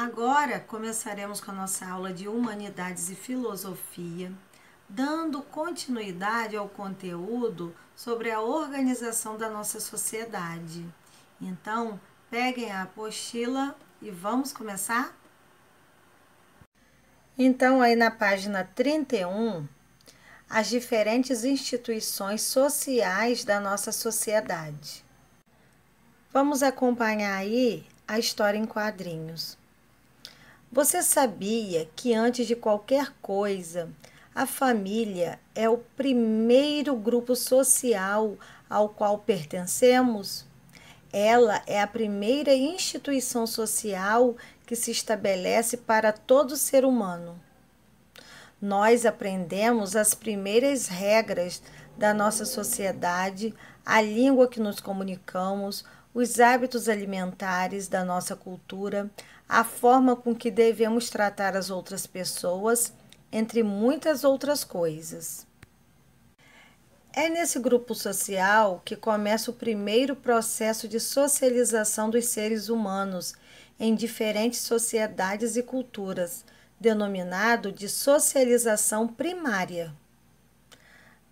Agora começaremos com a nossa aula de Humanidades e Filosofia, dando continuidade ao conteúdo sobre a organização da nossa sociedade. Então, peguem a apostila e vamos começar? Então, aí na página 31, as diferentes instituições sociais da nossa sociedade. Vamos acompanhar aí a história em quadrinhos. Você sabia que antes de qualquer coisa, a família é o primeiro grupo social ao qual pertencemos? Ela é a primeira instituição social que se estabelece para todo ser humano. Nós aprendemos as primeiras regras da nossa sociedade, a língua que nos comunicamos, os hábitos alimentares da nossa cultura, a forma com que devemos tratar as outras pessoas, entre muitas outras coisas. É nesse grupo social que começa o primeiro processo de socialização dos seres humanos em diferentes sociedades e culturas, denominado de socialização primária.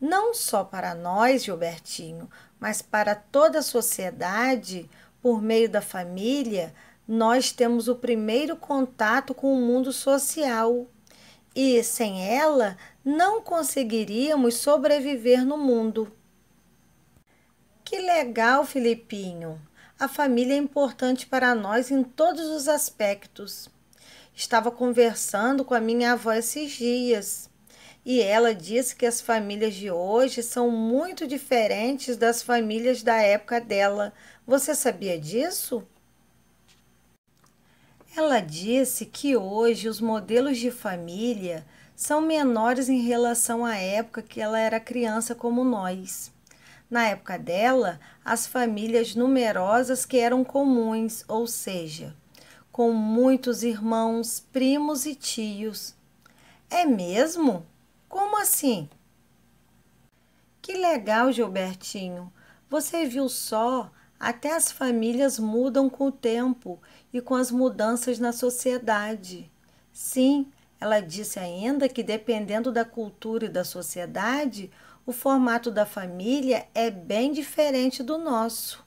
Não só para nós, Gilbertinho, mas para toda a sociedade, por meio da família, nós temos o primeiro contato com o mundo social e, sem ela, não conseguiríamos sobreviver no mundo. Que legal, Filipinho! A família é importante para nós em todos os aspectos. Estava conversando com a minha avó esses dias e ela disse que as famílias de hoje são muito diferentes das famílias da época dela. Você sabia disso? Ela disse que hoje os modelos de família são menores em relação à época que ela era criança como nós. Na época dela, as famílias numerosas que eram comuns, ou seja, com muitos irmãos, primos e tios. É mesmo? Como assim? Que legal, Gilbertinho. Você viu só até as famílias mudam com o tempo e com as mudanças na sociedade. Sim, ela disse ainda que, dependendo da cultura e da sociedade, o formato da família é bem diferente do nosso.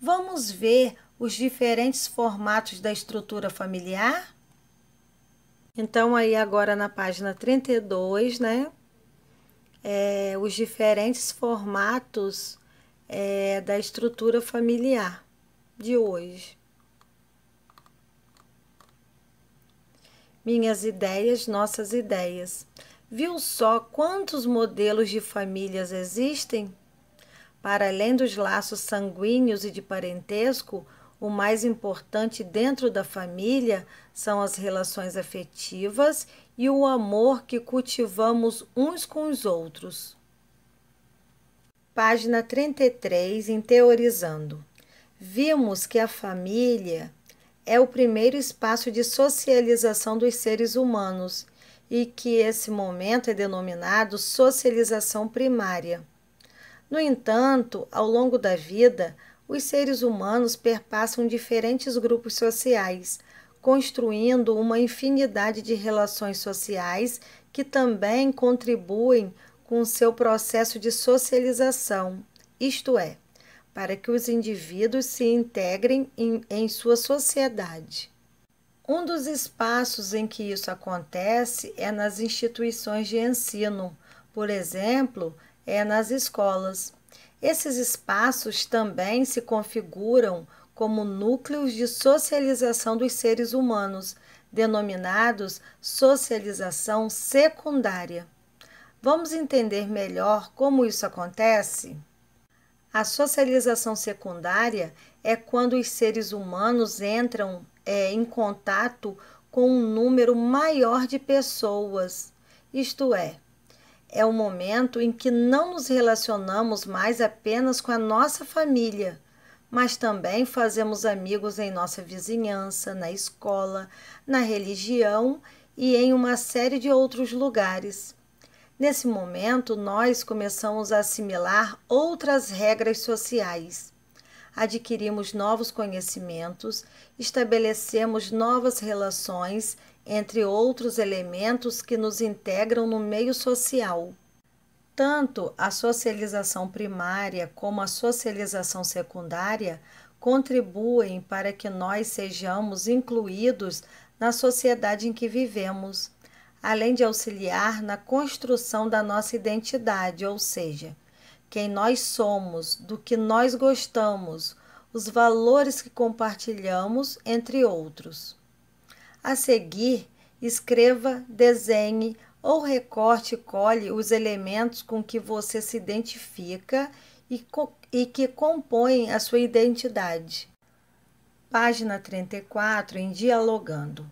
Vamos ver os diferentes formatos da estrutura familiar? Então, aí agora na página 32, né? É, os diferentes formatos é, da estrutura familiar de hoje. Minhas ideias, nossas ideias. Viu só quantos modelos de famílias existem? Para além dos laços sanguíneos e de parentesco, o mais importante dentro da família são as relações afetivas e o amor que cultivamos uns com os outros página 33, em Teorizando. Vimos que a família é o primeiro espaço de socialização dos seres humanos e que esse momento é denominado socialização primária. No entanto, ao longo da vida, os seres humanos perpassam diferentes grupos sociais, construindo uma infinidade de relações sociais que também contribuem com o seu processo de socialização, isto é, para que os indivíduos se integrem em, em sua sociedade. Um dos espaços em que isso acontece é nas instituições de ensino, por exemplo, é nas escolas. Esses espaços também se configuram como núcleos de socialização dos seres humanos, denominados socialização secundária. Vamos entender melhor como isso acontece? A socialização secundária é quando os seres humanos entram é, em contato com um número maior de pessoas, isto é, é o momento em que não nos relacionamos mais apenas com a nossa família, mas também fazemos amigos em nossa vizinhança, na escola, na religião e em uma série de outros lugares. Nesse momento, nós começamos a assimilar outras regras sociais. Adquirimos novos conhecimentos, estabelecemos novas relações, entre outros elementos que nos integram no meio social. Tanto a socialização primária como a socialização secundária contribuem para que nós sejamos incluídos na sociedade em que vivemos além de auxiliar na construção da nossa identidade, ou seja, quem nós somos, do que nós gostamos, os valores que compartilhamos, entre outros. A seguir, escreva, desenhe ou recorte e colhe os elementos com que você se identifica e, e que compõem a sua identidade. Página 34 em Dialogando.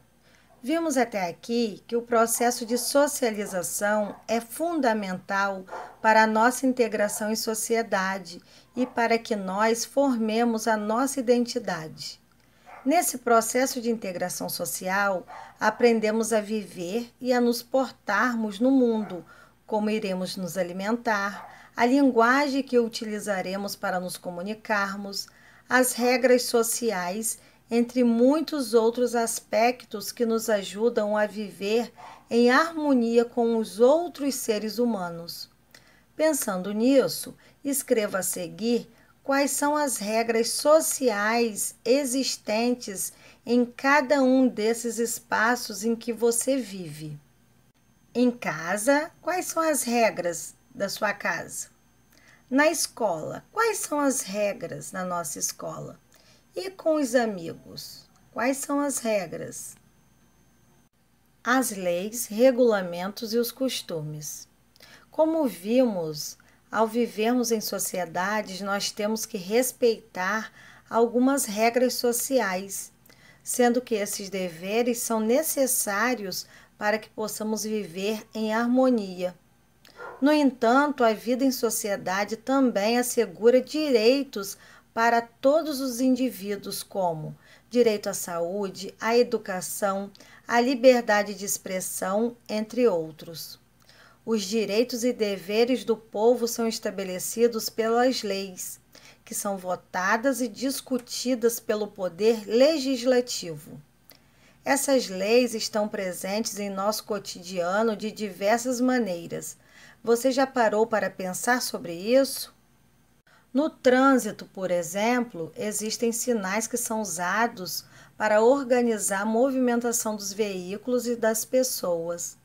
Vimos até aqui que o processo de socialização é fundamental para a nossa integração em sociedade e para que nós formemos a nossa identidade. Nesse processo de integração social, aprendemos a viver e a nos portarmos no mundo, como iremos nos alimentar, a linguagem que utilizaremos para nos comunicarmos, as regras sociais entre muitos outros aspectos que nos ajudam a viver em harmonia com os outros seres humanos. Pensando nisso, escreva a seguir quais são as regras sociais existentes em cada um desses espaços em que você vive. Em casa, quais são as regras da sua casa? Na escola, quais são as regras na nossa escola? E com os amigos? Quais são as regras? As leis, regulamentos e os costumes. Como vimos, ao vivermos em sociedades, nós temos que respeitar algumas regras sociais, sendo que esses deveres são necessários para que possamos viver em harmonia. No entanto, a vida em sociedade também assegura direitos para todos os indivíduos, como direito à saúde, à educação, à liberdade de expressão, entre outros. Os direitos e deveres do povo são estabelecidos pelas leis, que são votadas e discutidas pelo poder legislativo. Essas leis estão presentes em nosso cotidiano de diversas maneiras. Você já parou para pensar sobre isso? No trânsito, por exemplo, existem sinais que são usados para organizar a movimentação dos veículos e das pessoas.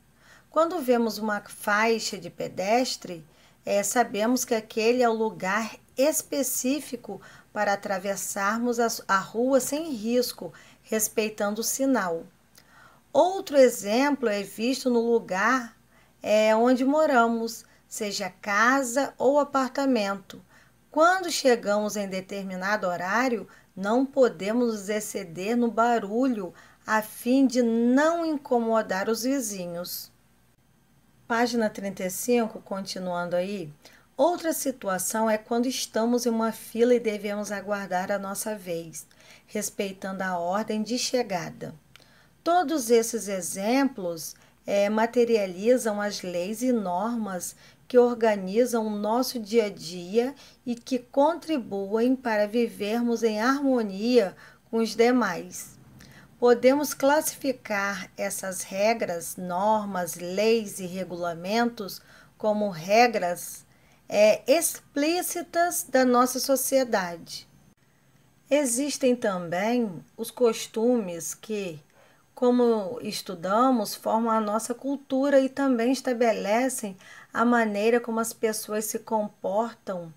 Quando vemos uma faixa de pedestre, é, sabemos que aquele é o lugar específico para atravessarmos a, a rua sem risco, respeitando o sinal. Outro exemplo é visto no lugar é, onde moramos, seja casa ou apartamento, quando chegamos em determinado horário, não podemos nos exceder no barulho a fim de não incomodar os vizinhos. Página 35, continuando aí. Outra situação é quando estamos em uma fila e devemos aguardar a nossa vez, respeitando a ordem de chegada. Todos esses exemplos é, materializam as leis e normas que organizam o nosso dia a dia e que contribuem para vivermos em harmonia com os demais. Podemos classificar essas regras, normas, leis e regulamentos como regras é, explícitas da nossa sociedade. Existem também os costumes que, como estudamos, formam a nossa cultura e também estabelecem a maneira como as pessoas se comportam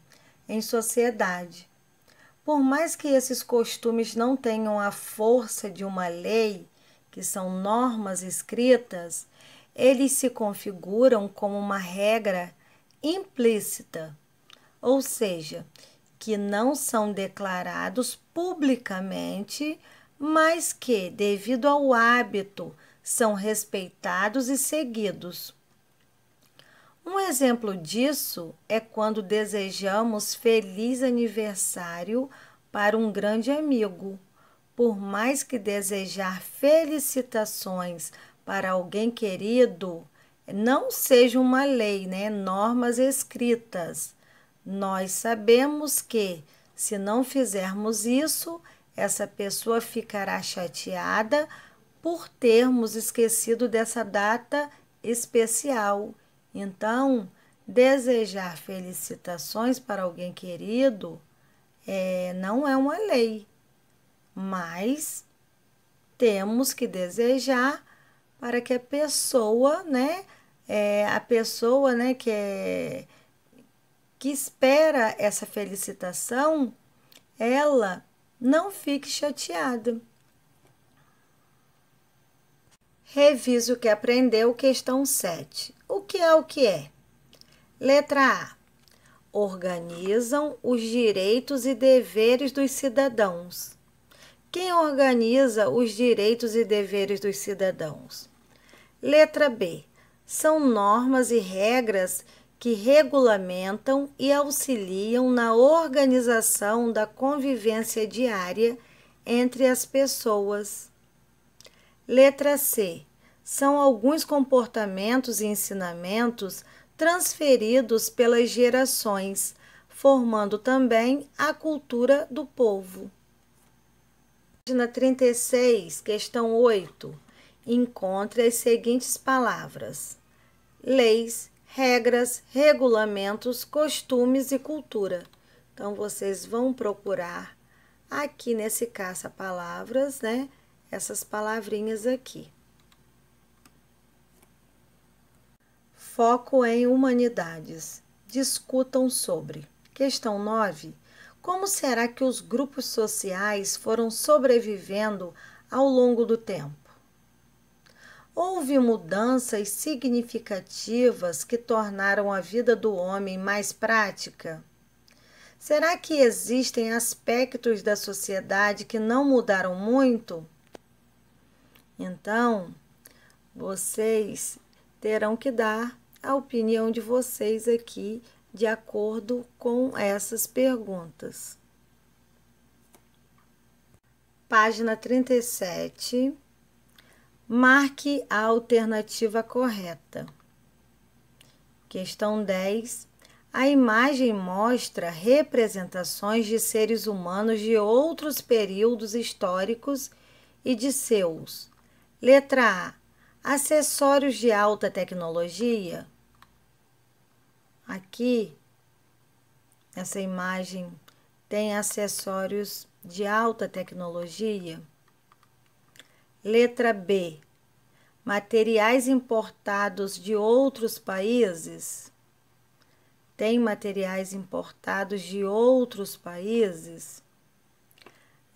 em sociedade. Por mais que esses costumes não tenham a força de uma lei, que são normas escritas, eles se configuram como uma regra implícita, ou seja, que não são declarados publicamente, mas que, devido ao hábito, são respeitados e seguidos. Um exemplo disso é quando desejamos feliz aniversário para um grande amigo. Por mais que desejar felicitações para alguém querido não seja uma lei, né? Normas escritas. Nós sabemos que se não fizermos isso, essa pessoa ficará chateada por termos esquecido dessa data especial então, desejar felicitações para alguém querido é, não é uma lei, mas temos que desejar para que a pessoa, né, é, a pessoa, né, que é, que espera essa felicitação, ela não fique chateada. Revise o que aprendeu, questão 7. O que é o que é? Letra A. Organizam os direitos e deveres dos cidadãos. Quem organiza os direitos e deveres dos cidadãos? Letra B. São normas e regras que regulamentam e auxiliam na organização da convivência diária entre as pessoas. Letra C são alguns comportamentos e ensinamentos transferidos pelas gerações, formando também a cultura do povo. Página 36, questão 8. Encontre as seguintes palavras: leis, regras, regulamentos, costumes e cultura. Então vocês vão procurar aqui nesse caça-palavras, né? Essas palavrinhas aqui. Foco em humanidades. Discutam sobre. Questão 9. Como será que os grupos sociais foram sobrevivendo ao longo do tempo? Houve mudanças significativas que tornaram a vida do homem mais prática? Será que existem aspectos da sociedade que não mudaram muito? Então, vocês terão que dar a opinião de vocês aqui de acordo com essas perguntas. Página 37. Marque a alternativa correta. Questão 10. A imagem mostra representações de seres humanos de outros períodos históricos e de seus. Letra A. Acessórios de alta tecnologia. Aqui, essa imagem tem acessórios de alta tecnologia. Letra B. Materiais importados de outros países. Tem materiais importados de outros países.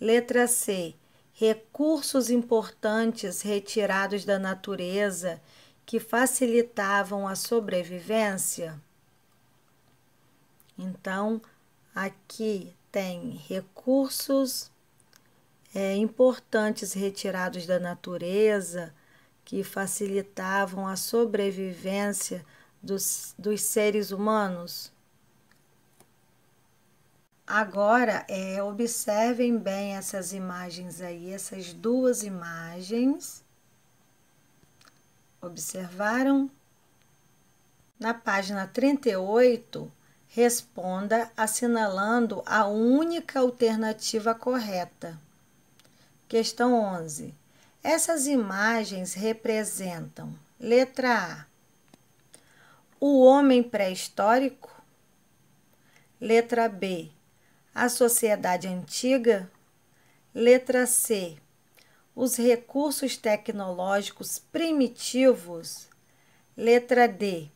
Letra C. Recursos importantes retirados da natureza que facilitavam a sobrevivência. Então, aqui tem recursos é, importantes retirados da natureza que facilitavam a sobrevivência dos, dos seres humanos. Agora, é, observem bem essas imagens aí, essas duas imagens. Observaram? Na página 38, Responda assinalando a única alternativa correta. Questão 11. Essas imagens representam: letra A, o homem pré-histórico, letra B, a sociedade antiga, letra C, os recursos tecnológicos primitivos, letra D,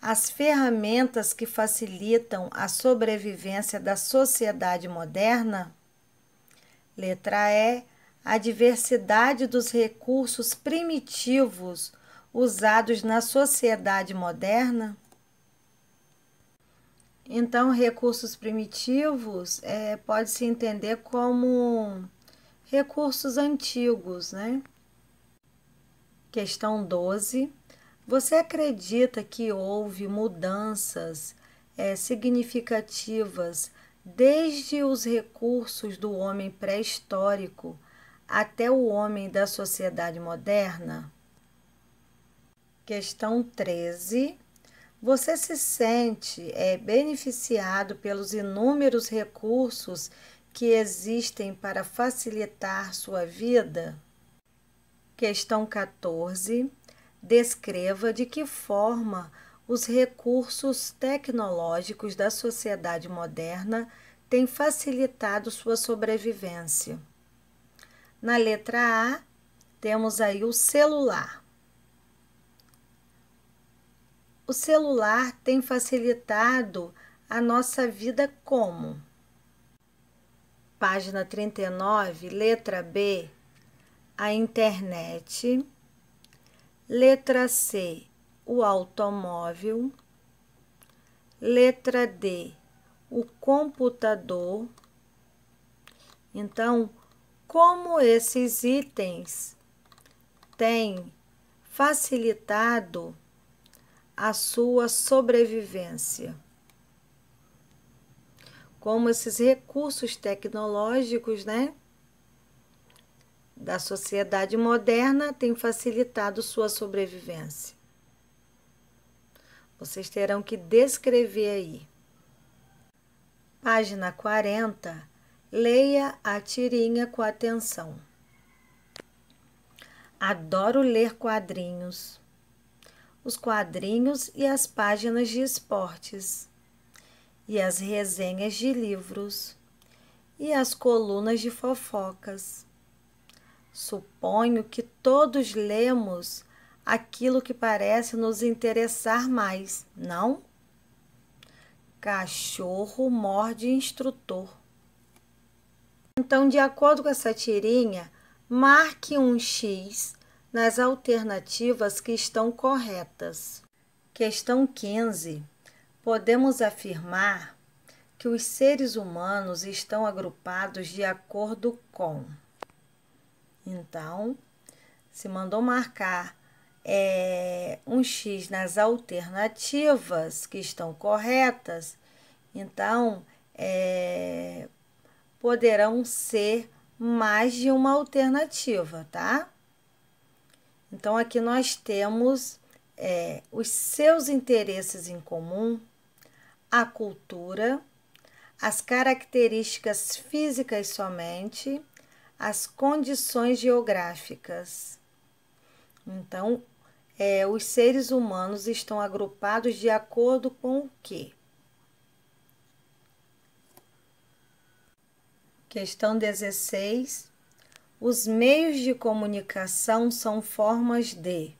as ferramentas que facilitam a sobrevivência da sociedade moderna? Letra E. A diversidade dos recursos primitivos usados na sociedade moderna? Então, recursos primitivos é, pode se entender como recursos antigos, né? Questão 12. Você acredita que houve mudanças é, significativas desde os recursos do homem pré-histórico até o homem da sociedade moderna? Questão 13. Você se sente é, beneficiado pelos inúmeros recursos que existem para facilitar sua vida? Questão 14. Descreva de que forma os recursos tecnológicos da sociedade moderna têm facilitado sua sobrevivência. Na letra A, temos aí o celular. O celular tem facilitado a nossa vida como? Página 39, letra B, a internet Letra C, o automóvel. Letra D, o computador. Então, como esses itens têm facilitado a sua sobrevivência? Como esses recursos tecnológicos, né? da sociedade moderna tem facilitado sua sobrevivência. Vocês terão que descrever aí. Página 40. Leia a tirinha com atenção. Adoro ler quadrinhos. Os quadrinhos e as páginas de esportes. E as resenhas de livros. E as colunas de fofocas Suponho que todos lemos aquilo que parece nos interessar mais, não? Cachorro morde instrutor. Então, de acordo com essa tirinha, marque um X nas alternativas que estão corretas. Questão 15. Podemos afirmar que os seres humanos estão agrupados de acordo com então, se mandou marcar é, um X nas alternativas que estão corretas, então é, poderão ser mais de uma alternativa, tá? Então, aqui nós temos é, os seus interesses em comum, a cultura, as características físicas somente as condições geográficas. Então, é, os seres humanos estão agrupados de acordo com o quê? Questão 16. Os meios de comunicação são formas de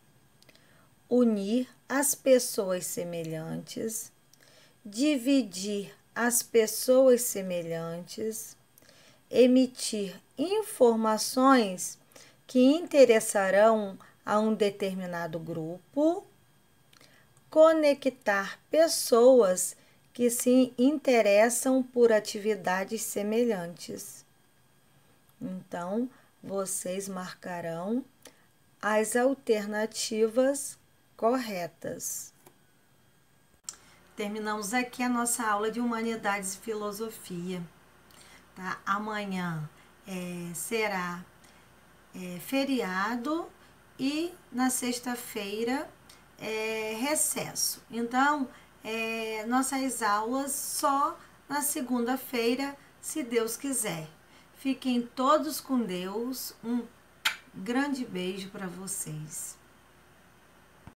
unir as pessoas semelhantes, dividir as pessoas semelhantes, emitir informações que interessarão a um determinado grupo, conectar pessoas que se interessam por atividades semelhantes. Então, vocês marcarão as alternativas corretas. Terminamos aqui a nossa aula de Humanidades e Filosofia. Tá? Amanhã é, será é, feriado e na sexta-feira é, recesso. Então, é, nossas aulas só na segunda-feira, se Deus quiser. Fiquem todos com Deus. Um grande beijo para vocês.